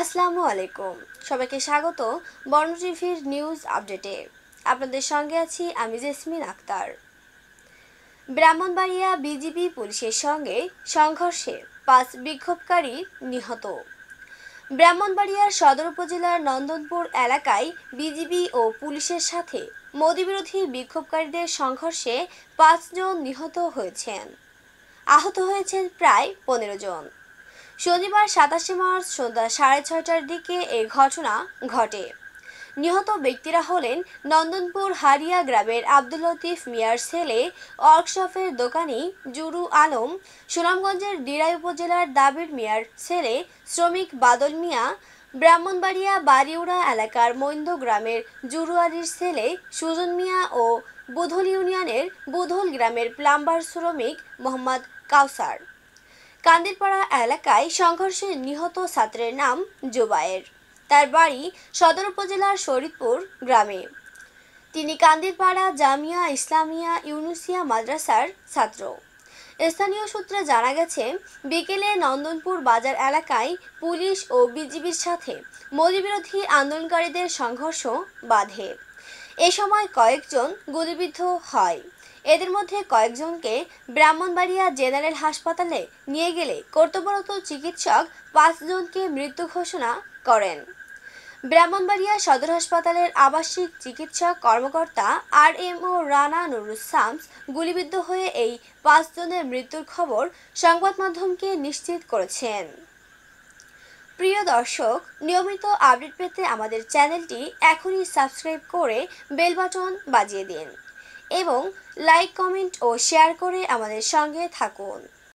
আসসালামু আলাইকুম সবাইকে স্বাগত বর্ণ টিভির নিউজ আপডেটে আপনাদের সঙ্গে আছি আমি জেসমিন আক্তার ব্রাহ্মণবাড়িয়া বিজিবি পুলিশের সঙ্গে সংঘর্ষে পাঁচ বিক্ষোভকারী নিহত ব্রাহ্মণবাড়িয়ার সদর উপজেলার নন্দনপুর এলাকায় বিজিবি ও পুলিশের সাথে মোদিবিরোধী বিক্ষোভকারীদের সংঘর্ষে পাঁচজন নিহত হয়েছেন আহত হয়েছেন প্রায় পনেরো জন শনিবার সাতাশে মার্চ সন্ধ্যা সাড়ে ছয়টার দিকে এ ঘটনা ঘটে নিহত ব্যক্তিরা হলেন নন্দনপুর হারিয়া গ্রামের আব্দুল লতিফ মিয়ার ছেলে ওয়ার্কশপের দোকানি জুরু আলম সুনামগঞ্জের ডিরাই উপজেলার দাবির মিয়ার ছেলে শ্রমিক বাদল মিয়া ব্রাহ্মণবাড়িয়া বাড়িউড়া এলাকার মৈন্দ গ্রামের জুরু আলীর ছেলে সুজন মিয়া ও বুধল ইউনিয়নের বুধল গ্রামের প্লাম্বার শ্রমিক মোহাম্মদ কাউসার কান্দিরপাড়া এলাকায় সংঘর্ষে নিহত ছাত্রের নাম জোবায়ের তার বাড়ি সদর উপজেলার শরীদপুর গ্রামে তিনি কান্দিরপাড়া জামিয়া ইসলামিয়া ইউনুসিয়া মাদ্রাসার ছাত্র স্থানীয় সূত্রে জানা গেছে বিকেলে নন্দনপুর বাজার এলাকায় পুলিশ ও বিজিবির সাথে মোদিবিরোধী আন্দোলনকারীদের সংঘর্ষ বাধে এ সময় কয়েকজন গুলিবিদ্ধ হয় এদের মধ্যে কয়েকজনকে ব্রাহ্মণবাড়িয়া জেনারেল হাসপাতালে নিয়ে গেলে কর্তব্যরত চিকিৎসক পাঁচজনকে মৃত্যু ঘোষণা করেন ব্রাহ্মণবাড়িয়া সদর হাসপাতালের আবাসিক চিকিৎসক কর্মকর্তা R M O Rana Nurul Shams গুলিবিদ্ধ হয়ে এই পাঁচজনের মৃত্যুর খবর সংবাদ মাধ্যমকে নিশ্চিত করেছেন প্রিয় দর্শক নিয়মিত আপডেট পেতে আমাদের চ্যানেলটি এখনই সাবস্ক্রাইব করে বেল বাটন বাজিয়ে দিন এবং লাইক কমেন্ট ও শেয়ার করে আমাদের সঙ্গে থাকুন